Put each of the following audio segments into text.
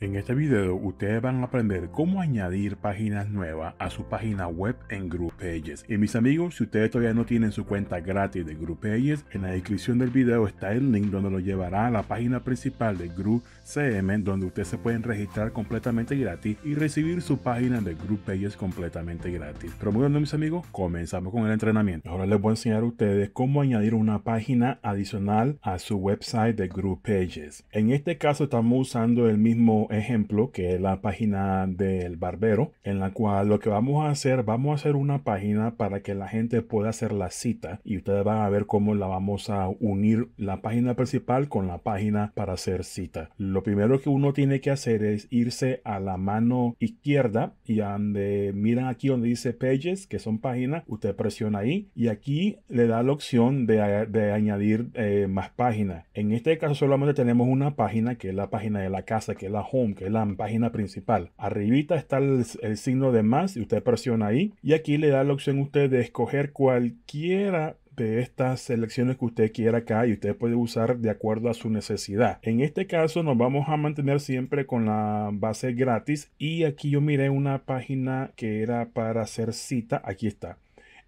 En este video ustedes van a aprender cómo añadir páginas nuevas a su página web en Group Pages. Y mis amigos, si ustedes todavía no tienen su cuenta gratis de Group Pages, en la descripción del video está el link donde lo llevará a la página principal de Group CM, donde ustedes se pueden registrar completamente gratis y recibir su página de Group Pages completamente gratis. Pero mis amigos, comenzamos con el entrenamiento. Ahora les voy a enseñar a ustedes cómo añadir una página adicional a su website de Group Pages. En este caso estamos usando el mismo ejemplo, que es la página del barbero, en la cual lo que vamos a hacer, vamos a hacer una página para que la gente pueda hacer la cita y ustedes van a ver cómo la vamos a unir la página principal con la página para hacer cita. Lo primero que uno tiene que hacer es irse a la mano izquierda y donde miran aquí donde dice pages, que son páginas, usted presiona ahí y aquí le da la opción de, de añadir eh, más páginas. En este caso solamente tenemos una página que es la página de la casa, que es la que es la página principal. Arribita está el, signo de más y usted presiona ahí y aquí le da la opción a usted de escoger cualquiera de estas selecciones que usted quiera acá y usted puede usar de acuerdo a su necesidad. En este caso nos vamos a mantener siempre con la base gratis y aquí yo miré una página que era para hacer cita. Aquí está.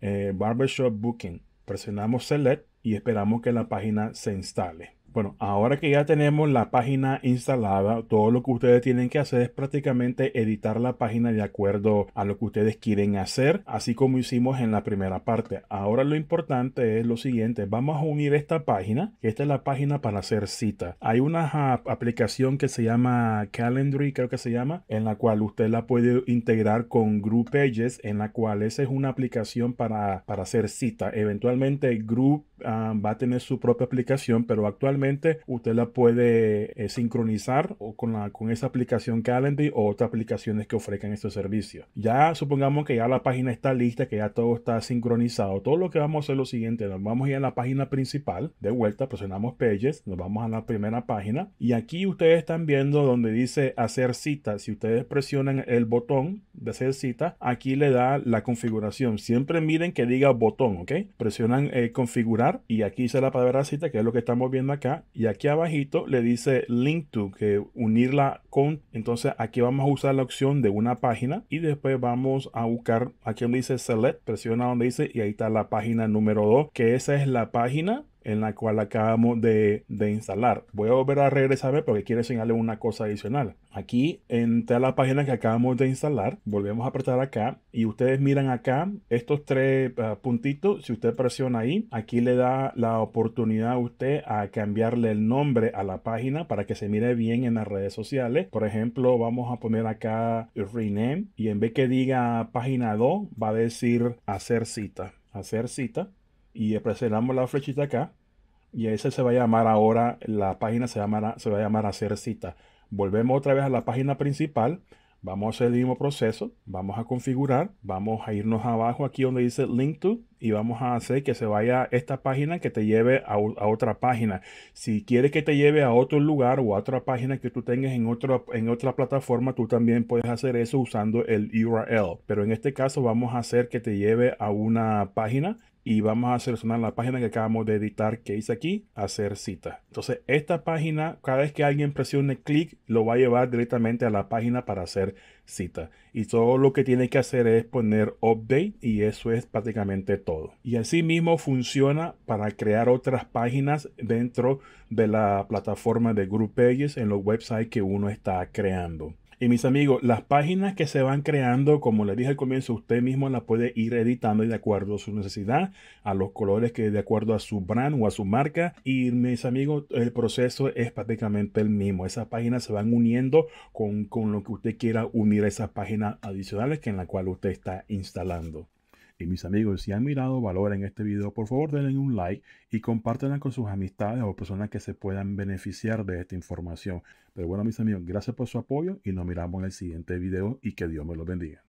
Eh, barbershop Booking. Presionamos Select y esperamos que la página se instale. Bueno, ahora que ya tenemos la página instalada, todo lo que ustedes tienen que hacer es prácticamente editar la página de acuerdo a lo que ustedes quieren hacer, así como hicimos en la primera parte. Ahora lo importante es lo siguiente, vamos a unir esta página, que esta es la página para hacer cita. Hay una aplicación que se llama Calendry, creo que se llama, en la cual usted la puede integrar con Group Pages, en la cual esa es una aplicación para, para hacer cita. Eventualmente Group Ah, va a tener su propia aplicación, pero actualmente usted la puede eh, sincronizar o con, la, con esa aplicación Calendly o otras aplicaciones que ofrezcan este servicio. Ya supongamos que ya la página está lista, que ya todo está sincronizado. Todo lo que vamos a hacer es lo siguiente, nos vamos a ir a la página principal, de vuelta presionamos Pages, nos vamos a la primera página y aquí ustedes están viendo donde dice hacer cita. Si ustedes presionan el botón de hacer cita, aquí le da la configuración. Siempre miren que diga botón, ¿ok? Presionan eh, configurar y aquí dice la palabra cita, que es lo que estamos viendo acá. Y aquí abajito le dice link to, que unirla con. Entonces aquí vamos a usar la opción de una página y después vamos a buscar aquí donde dice select, presiona donde dice y ahí está la página número 2, que esa es la página en la cual acabamos de, instalar. Voy a volver a regresarme porque quiero enseñarle una cosa adicional. Aquí en todas la página que acabamos de instalar, volvemos a apretar acá y ustedes miran acá estos tres ah, puntitos. Si usted presiona ahí, aquí le da la oportunidad a usted a cambiarle el nombre a la página para que se mire bien en las redes sociales. Por ejemplo, vamos a poner acá rename y en vez que diga página 2 va a decir hacer cita hacer cita y presionamos la flechita acá y ese se va a llamar ahora, la página se, se va a llamar hacer cita. Volvemos otra vez a la página principal, vamos a hacer el mismo proceso, vamos a configurar, vamos a irnos abajo aquí donde dice link to y vamos a hacer que se vaya esta página que te lleve a, otra página. Si quieres que te lleve a otro lugar o a otra página que tú tengas en, otro, en otra plataforma, tú también puedes hacer eso usando el URL. Pero en este caso vamos a hacer que te lleve a una página y vamos a seleccionar la página que acabamos de editar que dice aquí, hacer cita. Entonces esta página, cada vez que alguien presione clic, lo va a llevar directamente a la página para hacer cita. Y todo lo que tiene que hacer es poner update y eso es prácticamente todo. Y así mismo funciona para crear otras páginas dentro de la plataforma de Group Pages en los websites que uno está creando. Y mis amigos, las páginas que se van creando, como les dije al comienzo, usted mismo las puede ir editando de acuerdo a su necesidad, a los colores que de acuerdo a su brand o a su marca. Y mis amigos, el proceso es prácticamente el mismo. Esas páginas se van uniendo con, con lo que usted quiera unir a esas páginas adicionales que en la cual usted está instalando y mis amigos, si han mirado valor en este video, por favor denle un like y compártanla con sus amistades o personas que se puedan beneficiar de esta información. Pero bueno, mis amigos, gracias por su apoyo y nos miramos en el siguiente video y que Dios me los bendiga.